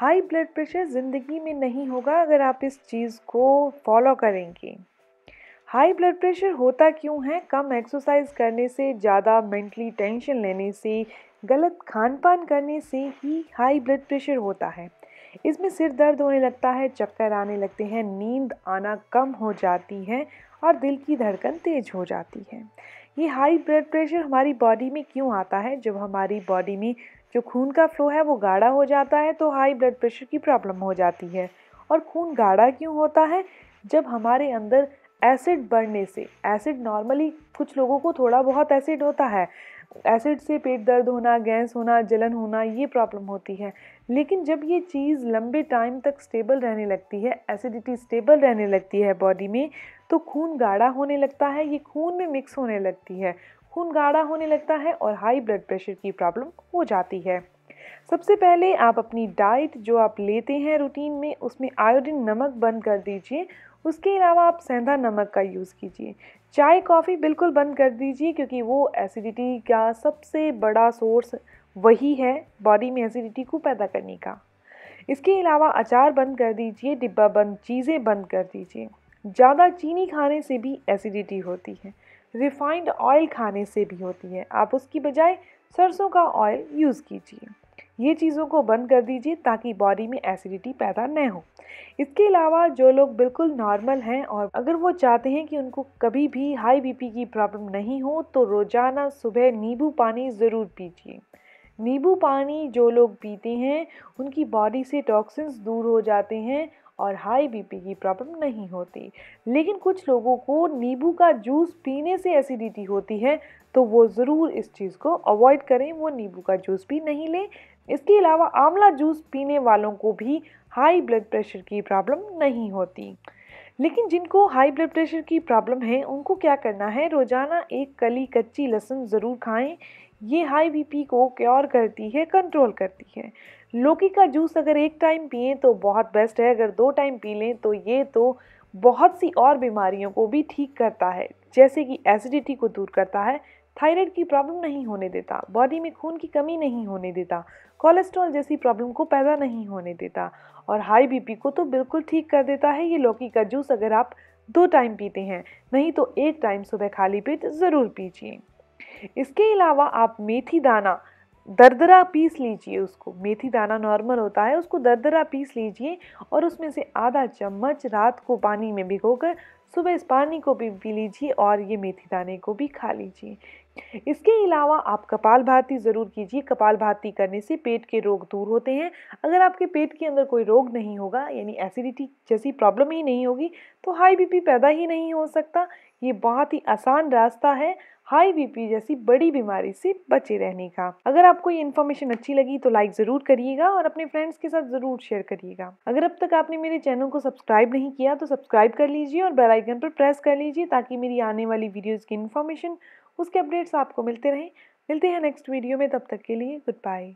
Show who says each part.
Speaker 1: high blood pressure ज़िंदगी में नहीं होगा अगर आप इस चीज़ को फॉलो करेंगे हाई ब्लड प्रेशर होता क्यों है कम एक्सरसाइज करने से ज़्यादा मेंटली टेंशन लेने से गलत खान पान करने से ही हाई ब्लड प्रेशर होता है इसमें सिर दर्द होने लगता है चक्कर आने लगते हैं नींद आना कम हो जाती है और दिल की धड़कन तेज़ हो जाती है ये हाई ब्लड प्रेशर हमारी बॉडी में क्यों आता है जब हमारी बॉडी में जो खून का फ्लो है वो गाढ़ा हो जाता है तो हाई ब्लड प्रेशर की प्रॉब्लम हो जाती है और खून गाढ़ा क्यों होता है जब हमारे अंदर एसिड बढ़ने से एसिड नॉर्मली कुछ लोगों को थोड़ा बहुत एसिड होता है एसिड से पेट दर्द होना गैस होना जलन होना ये प्रॉब्लम होती है लेकिन जब ये चीज़ लंबे टाइम तक स्टेबल रहने लगती है एसिडिटी स्टेबल रहने लगती है बॉडी में तो खून गाढ़ा होने लगता है ये खून में मिक्स होने लगती है खून गाढ़ा होने लगता है और हाई ब्लड प्रेशर की प्रॉब्लम हो जाती है सबसे पहले आप अपनी डाइट जो आप लेते हैं रूटीन में उसमें आयोडीन नमक बंद कर दीजिए उसके अलावा आप सेंधा नमक का यूज़ कीजिए चाय कॉफ़ी बिल्कुल बंद कर दीजिए क्योंकि वो एसिडिटी का सबसे बड़ा सोर्स वही है बॉडी में एसिडिटी को पैदा करने का इसके अलावा अचार बंद कर दीजिए डिब्बा बंद चीज़ें बंद कर दीजिए ज़्यादा चीनी खाने से भी एसिडिटी होती है रिफाइंड ऑयल खाने से भी होती है आप उसकी बजाय सरसों का ऑयल यूज़ कीजिए ये चीज़ों को बंद कर दीजिए ताकि बॉडी में एसिडिटी पैदा न हो इसके अलावा जो लोग बिल्कुल नॉर्मल हैं और अगर वो चाहते हैं कि उनको कभी भी हाई बीपी की प्रॉब्लम नहीं हो तो रोज़ाना सुबह नींबू पानी ज़रूर पीजिए नींबू पानी जो लोग पीते हैं उनकी बॉडी से टॉक्सिन्स दूर हो जाते हैं और हाई बीपी की प्रॉब्लम नहीं होती लेकिन कुछ लोगों को नींबू का जूस पीने से एसिडिटी होती है तो वो ज़रूर इस चीज़ को अवॉइड करें वो नींबू का जूस भी नहीं लें इसके अलावा आंवला जूस पीने वालों को भी हाई ब्लड प्रेशर की प्रॉब्लम नहीं होती लेकिन जिनको हाई ब्लड प्रेशर की प्रॉब्लम है उनको क्या करना है रोज़ाना एक कली कच्ची लहसुन ज़रूर खाएं ये हाई बीपी को क्योर करती है कंट्रोल करती है लौकी का जूस अगर एक टाइम पिए तो बहुत बेस्ट है अगर दो टाइम पी लें तो ये तो बहुत सी और बीमारियों को भी ठीक करता है जैसे कि एसिडिटी को दूर करता है थायराइड की प्रॉब्लम नहीं होने देता बॉडी में खून की कमी नहीं होने देता कोलेस्ट्रॉल जैसी प्रॉब्लम को पैदा नहीं होने देता और हाई बीपी को तो बिल्कुल ठीक कर देता है ये लौकी का जूस अगर आप दो टाइम पीते हैं नहीं तो एक टाइम सुबह खाली पेट ज़रूर पीजिए इसके अलावा आप मेथी दाना दरदरा पीस लीजिए उसको मेथी दाना नॉर्मल होता है उसको दरदरा पीस लीजिए और उसमें से आधा चम्मच रात को पानी में भिगोकर सुबह इस पानी को भी पी लीजिए और ये मेथी दाने को भी खा लीजिए इसके अलावा आप कपाल भाती ज़रूर कीजिए कपाल भाती करने से पेट के रोग दूर होते हैं अगर आपके पेट के अंदर कोई रोग नहीं होगा यानी एसिडिटी जैसी प्रॉब्लम ही नहीं होगी तो हाई बीपी पैदा ही नहीं हो सकता ये बहुत ही आसान रास्ता है हाई बीपी जैसी बड़ी बीमारी से बचे रहने का अगर आपको ये इन्फॉर्मेशन अच्छी लगी तो लाइक ज़रूर करिएगा और अपने फ्रेंड्स के साथ ज़रूर शेयर करिएगा अगर अब तक आपने मेरे चैनल को सब्सक्राइब नहीं किया तो सब्सक्राइब कर लीजिए और बेल आइकन पर प्रेस कर लीजिए ताकि मेरी आने वाली वीडियोज़ की इन्फॉर्मेशन उसके अपडेट्स आपको मिलते रहें मिलते हैं नेक्स्ट वीडियो में तब तक के लिए गुड बाय